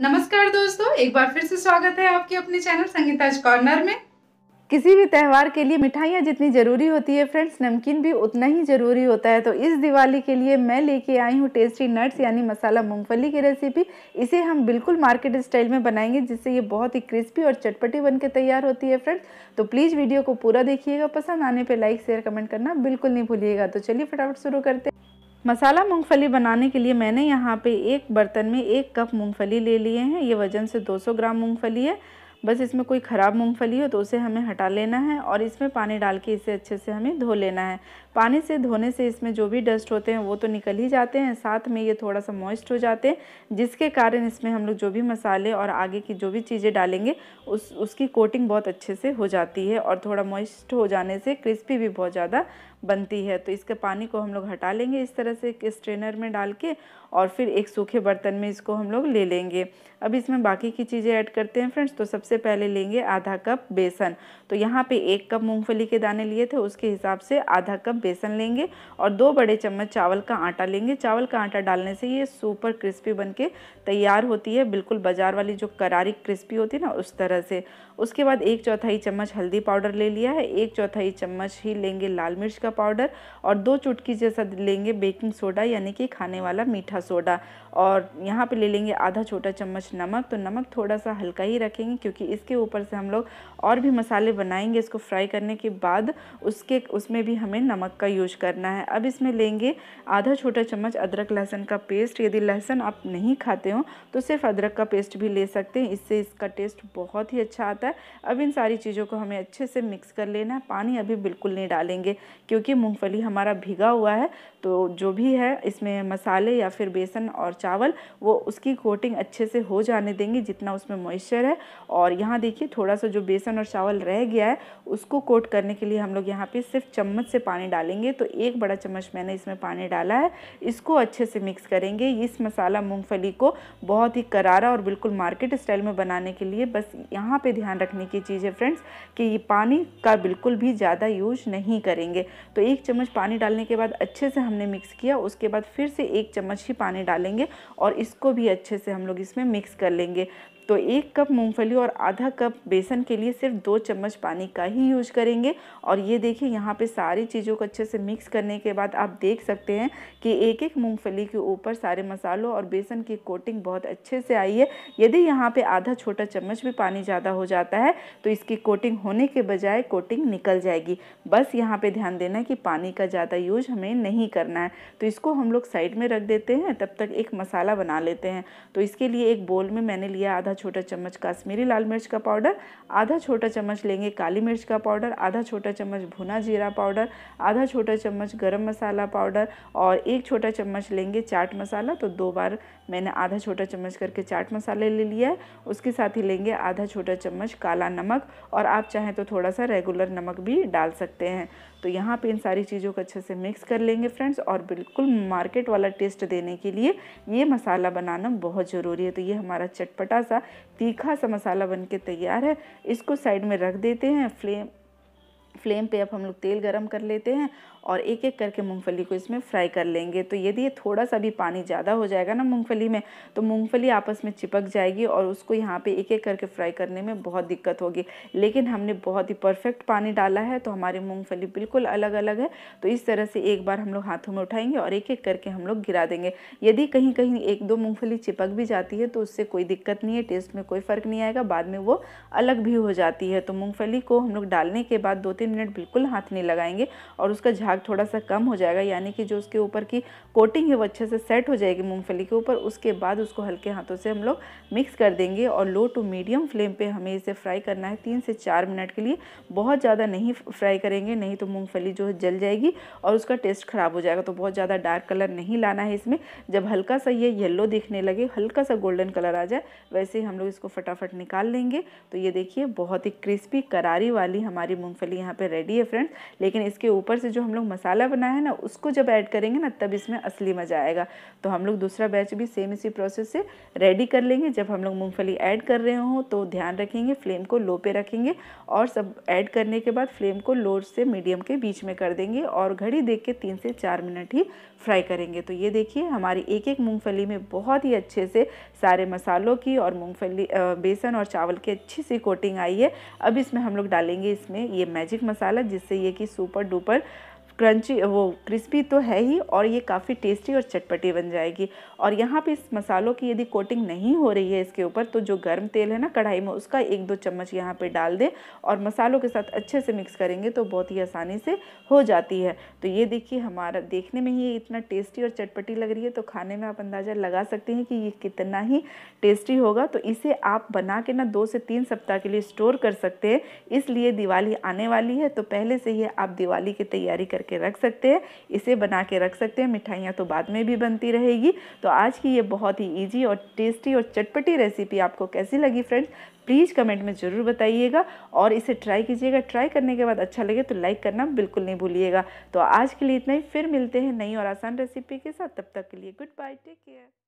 नमस्कार दोस्तों एक बार फिर से स्वागत है आपके अपने चैनल संगीताज कॉर्नर में किसी भी त्यौहार के लिए मिठाइयाँ जितनी ज़रूरी होती है फ्रेंड्स नमकीन भी उतना ही ज़रूरी होता है तो इस दिवाली के लिए मैं लेके आई हूँ टेस्टी नट्स यानी मसाला मूंगफली की रेसिपी इसे हम बिल्कुल मार्केट स्टाइल में बनाएंगे जिससे ये बहुत ही क्रिस्पी और चटपटी बन के तैयार होती है फ्रेंड्स तो प्लीज़ वीडियो को पूरा देखिएगा पसंद आने पर लाइक शेयर कमेंट करना बिल्कुल नहीं भूलिएगा तो चलिए फटाफट शुरू करते हैं मसाला मूंगफली बनाने के लिए मैंने यहाँ पे एक बर्तन में एक कप मूंगफली ले लिए हैं ये वज़न से 200 ग्राम मूंगफली है बस इसमें कोई ख़राब मूंगफली हो तो उसे हमें हटा लेना है और इसमें पानी डाल के इसे अच्छे से हमें धो लेना है पानी से धोने से इसमें जो भी डस्ट होते हैं वो तो निकल ही जाते हैं साथ में ये थोड़ा सा मॉइस्ट हो जाते हैं जिसके कारण इसमें हम लोग जो भी मसाले और आगे की जो भी चीज़ें डालेंगे उस उसकी कोटिंग बहुत अच्छे से हो जाती है और थोड़ा मॉइस्ट हो जाने से क्रिस्पी भी बहुत ज़्यादा बनती है तो इसके पानी को हम लोग हटा लेंगे इस तरह से एक स्ट्रेनर में डाल के और फिर एक सूखे बर्तन में इसको हम लोग ले लेंगे अब इसमें बाकी की चीज़ें ऐड करते हैं फ्रेंड्स तो सबसे पहले लेंगे आधा कप बेसन तो यहाँ पे एक कप मूंगफली के दाने लिए थे उसके हिसाब से आधा कप बेसन लेंगे और दो बड़े चम्मच चावल का आटा लेंगे चावल का आटा डालने से ये सुपर क्रिस्पी बन के तैयार होती है बिल्कुल बाजार वाली जो करारी क्रिस्पी होती है ना उस तरह से उसके बाद एक चौथाई चम्मच हल्दी पाउडर ले लिया है एक चौथाई चम्मच ही लेंगे लाल मिर्च का का पाउडर और दो चुटकी जैसा लेंगे बेकिंग सोडा यानी कि खाने वाला मीठा सोडा और यहाँ पे ले लेंगे आधा छोटा चम्मच नमक तो नमक थोड़ा सा हल्का ही रखेंगे क्योंकि इसके ऊपर से हम लोग और भी मसाले बनाएंगे इसको फ्राई करने के बाद उसके उसमें भी हमें नमक का यूज करना है अब इसमें लेंगे आधा छोटा चम्मच अदरक लहसुन का पेस्ट यदि लहसुन आप नहीं खाते हो तो सिर्फ अदरक का पेस्ट भी ले सकते हैं इससे इसका टेस्ट बहुत ही अच्छा आता है अब इन सारी चीज़ों को हमें अच्छे से मिक्स कर लेना है पानी अभी बिल्कुल नहीं डालेंगे क्योंकि क्योंकि मूंगफली हमारा भीगा हुआ है तो जो भी है इसमें मसाले या फिर बेसन और चावल वो उसकी कोटिंग अच्छे से हो जाने देंगे जितना उसमें मॉइस्चर है और यहाँ देखिए थोड़ा सा जो बेसन और चावल रह गया है उसको कोट करने के लिए हम लोग यहाँ पे सिर्फ चम्मच से पानी डालेंगे तो एक बड़ा चम्मच मैंने इसमें पानी डाला है इसको अच्छे से मिक्स करेंगे इस मसाला मूँगफली को बहुत ही करारा और बिल्कुल मार्केट स्टाइल में बनाने के लिए बस यहाँ पर ध्यान रखने की चीज़ है फ्रेंड्स कि ये पानी का बिल्कुल भी ज़्यादा यूज नहीं करेंगे तो एक चम्मच पानी डालने के बाद अच्छे से हमने मिक्स किया उसके बाद फिर से एक चम्मच ही पानी डालेंगे और इसको भी अच्छे से हम लोग इसमें मिक्स कर लेंगे तो एक कप मूंगफली और आधा कप बेसन के लिए सिर्फ दो चम्मच पानी का ही यूज करेंगे और ये देखिए यहाँ पे सारी चीज़ों को अच्छे से मिक्स करने के बाद आप देख सकते हैं कि एक एक मूंगफली के ऊपर सारे मसालों और बेसन की कोटिंग बहुत अच्छे से आई है यदि यहाँ पे आधा छोटा चम्मच भी पानी ज़्यादा हो जाता है तो इसकी कोटिंग होने के बजाय कोटिंग निकल जाएगी बस यहाँ पर ध्यान देना कि पानी का ज़्यादा यूज हमें नहीं करना है तो इसको हम लोग साइड में रख देते हैं तब तक एक मसाला बना लेते हैं तो इसके लिए एक बोल में मैंने लिया आधा छोटा चम्मच कश्मीरी लाल मिर्च का पाउडर आधा छोटा चम्मच लेंगे काली मिर्च का पाउडर आधा छोटा चम्मच भुना जीरा पाउडर आधा छोटा चम्मच गरम मसाला पाउडर और एक छोटा चम्मच लेंगे चाट मसाला तो दो बार मैंने आधा छोटा चम्मच करके चाट मसाले ले लिया है उसके साथ ही लेंगे आधा छोटा चम्मच काला नमक और आप चाहें तो थोड़ा सा रेगुलर नमक भी डाल सकते हैं तो यहाँ पे इन सारी चीज़ों को अच्छे से मिक्स कर लेंगे फ्रेंड्स और बिल्कुल मार्केट वाला टेस्ट देने के लिए ये मसाला बनाना बहुत ज़रूरी है तो ये हमारा चटपटा सा तीखा सा मसाला बन के तैयार है इसको साइड में रख देते हैं फ्लेम फ्लेम पे अब हम लोग तेल गरम कर लेते हैं और एक एक करके मूँगफली को इसमें फ्राई कर लेंगे तो यदि ये थोड़ा सा भी पानी ज़्यादा हो जाएगा ना मूँगफली में तो मूँगफली आपस में चिपक जाएगी और उसको यहाँ पर एक एक करके फ्राई करने में बहुत दिक्कत होगी लेकिन हमने बहुत ही परफेक्ट पानी डाला है तो हमारी मूँगफली बिल्कुल अलग अलग है तो इस तरह से एक बार हम लोग हाथों में उठाएंगे और एक एक करके हम लोग गिरा देंगे यदि कहीं कहीं एक दो मूँगफली चिपक भी जाती है तो उससे कोई दिक्कत नहीं है टेस्ट में कोई फ़र्क नहीं आएगा बाद में वो अलग भी हो जाती है तो मूँगफली को हम लोग डालने के बाद दो तीन मिनट बिल्कुल हाथ नहीं लगाएंगे और उसका झाग भाग थोड़ा सा कम हो जाएगा यानी कि जो उसके ऊपर की कोटिंग है वो अच्छे से सेट हो जाएगी मूँगफली के ऊपर उसके बाद उसको हल्के हाथों से हम लोग मिक्स कर देंगे और लो टू मीडियम फ्लेम पर हमें इसे फ्राई करना है तीन से चार मिनट के लिए बहुत ज़्यादा नहीं फ्राई करेंगे नहीं तो मूँगफली जो है जल जाएगी और उसका टेस्ट ख़राब हो जाएगा तो बहुत ज़्यादा डार्क कलर नहीं लाना है इसमें जब हल्का सा ये येल्लो दिखने लगे हल्का सा गोल्डन कलर आ जाए वैसे ही हम लोग इसको फटाफट निकाल लेंगे तो ये देखिए बहुत ही क्रिस्पी करारी वाली हमारी मूँगफली यहाँ पर रेडी है फ्रेंड्स लेकिन इसके ऊपर से जो हम लोग लोग मसाला बनाया है ना उसको जब ऐड करेंगे ना तब इसमें असली मज़ा आएगा तो हम लोग दूसरा बैच भी सेम इसी प्रोसेस से रेडी कर लेंगे जब हम लोग मूँगफली ऐड कर रहे हों तो ध्यान रखेंगे फ्लेम को लो पे रखेंगे और सब ऐड करने के बाद फ्लेम को लो से मीडियम के बीच में कर देंगे और घड़ी देख के तीन से चार मिनट ही फ्राई करेंगे तो ये देखिए हमारी एक एक मूँगफली में बहुत ही अच्छे से सारे मसालों की और मूँगफली बेसन और चावल की अच्छी सी कोटिंग आई है अब इसमें हम लोग डालेंगे इसमें ये मैजिक मसाला जिससे ये कि सुपर डुपर क्रंची वो क्रिस्पी तो है ही और ये काफ़ी टेस्टी और चटपटी बन जाएगी और यहाँ पे इस मसालों की यदि कोटिंग नहीं हो रही है इसके ऊपर तो जो गर्म तेल है ना कढ़ाई में उसका एक दो चम्मच यहाँ पे डाल दें और मसालों के साथ अच्छे से मिक्स करेंगे तो बहुत ही आसानी से हो जाती है तो ये देखिए हमारा देखने में ही ये इतना टेस्टी और चटपटी लग रही है तो खाने में आप अंदाज़ा लगा सकते हैं कि ये कितना ही टेस्टी होगा तो इसे आप बना के ना दो से तीन सप्ताह के लिए स्टोर कर सकते हैं इसलिए दिवाली आने वाली है तो पहले से ही आप दिवाली की तैयारी करके करके रख सकते हैं इसे बना के रख सकते हैं मिठाइयाँ तो बाद में भी बनती रहेगी तो आज की ये बहुत ही ईजी और टेस्टी और चटपटी रेसिपी आपको कैसी लगी फ्रेंड्स प्लीज़ कमेंट में ज़रूर बताइएगा और इसे ट्राई कीजिएगा ट्राई करने के बाद अच्छा लगे तो लाइक करना बिल्कुल नहीं भूलिएगा तो आज के लिए इतना ही फिर मिलते हैं नई और आसान रेसिपी के साथ तब तक के लिए गुड बाय टेक केयर